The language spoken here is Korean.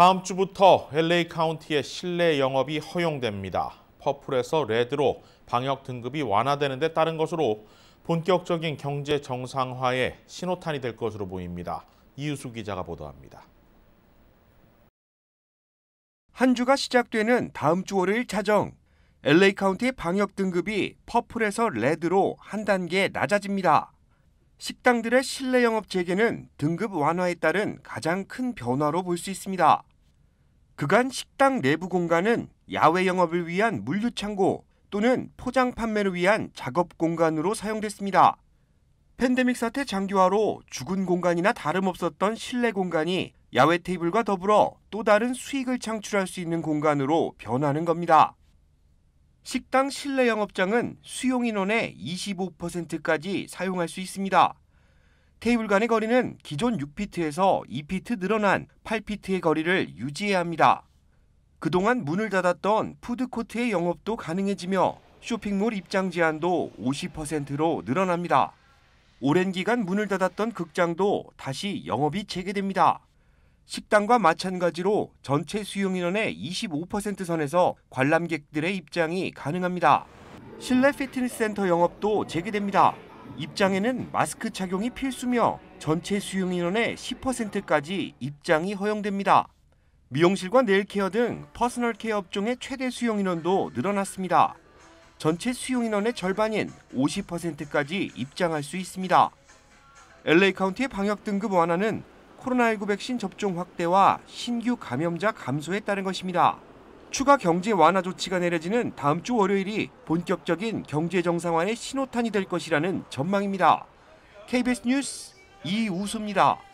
다음 주부터 LA 카운티의 실내 영업이 허용됩니다. 퍼플에서 레드로 방역 등급이 완화되는 데 따른 것으로 본격적인 경제 정상화의 신호탄이 될 것으로 보입니다. 이유수 기자가 보도합니다. 한 주가 시작되는 다음 주 월요일 자정 LA 카운티 방역 등급이 퍼플에서 레드로 한 단계 낮아집니다. 식당들의 실내 영업 재개는 등급 완화에 따른 가장 큰 변화로 볼 수 있습니다. 그간 식당 내부 공간은 야외 영업을 위한 물류 창고 또는 포장 판매를 위한 작업 공간으로 사용됐습니다. 팬데믹 사태 장기화로 죽은 공간이나 다름없었던 실내 공간이 야외 테이블과 더불어 또 다른 수익을 창출할 수 있는 공간으로 변하는 겁니다. 식당 실내 영업장은 수용 인원의 25%까지 사용할 수 있습니다. 테이블 간의 거리는 기존 6피트에서 2피트 늘어난 8피트의 거리를 유지해야 합니다. 그동안 문을 닫았던 푸드코트의 영업도 가능해지며 쇼핑몰 입장 제한도 50%로 늘어납니다. 오랜 기간 문을 닫았던 극장도 다시 영업이 재개됩니다. 식당과 마찬가지로 전체 수용인원의 25% 선에서 관람객들의 입장이 가능합니다. 실내 피트니스 센터 영업도 재개됩니다. 입장에는 마스크 착용이 필수며 전체 수용 인원의 10%까지 입장이 허용됩니다. 미용실과 네일케어 등 퍼스널 케어 업종의 최대 수용 인원도 늘어났습니다. 전체 수용 인원의 절반인 50%까지 입장할 수 있습니다. LA 카운티의 방역 등급 완화는 코로나19 백신 접종 확대와 신규 감염자 감소에 따른 것입니다. 추가 경제 완화 조치가 내려지는 다음 주 월요일이 본격적인 경제 정상화의 신호탄이 될 것이라는 전망입니다. KBS 뉴스 이우수입니다.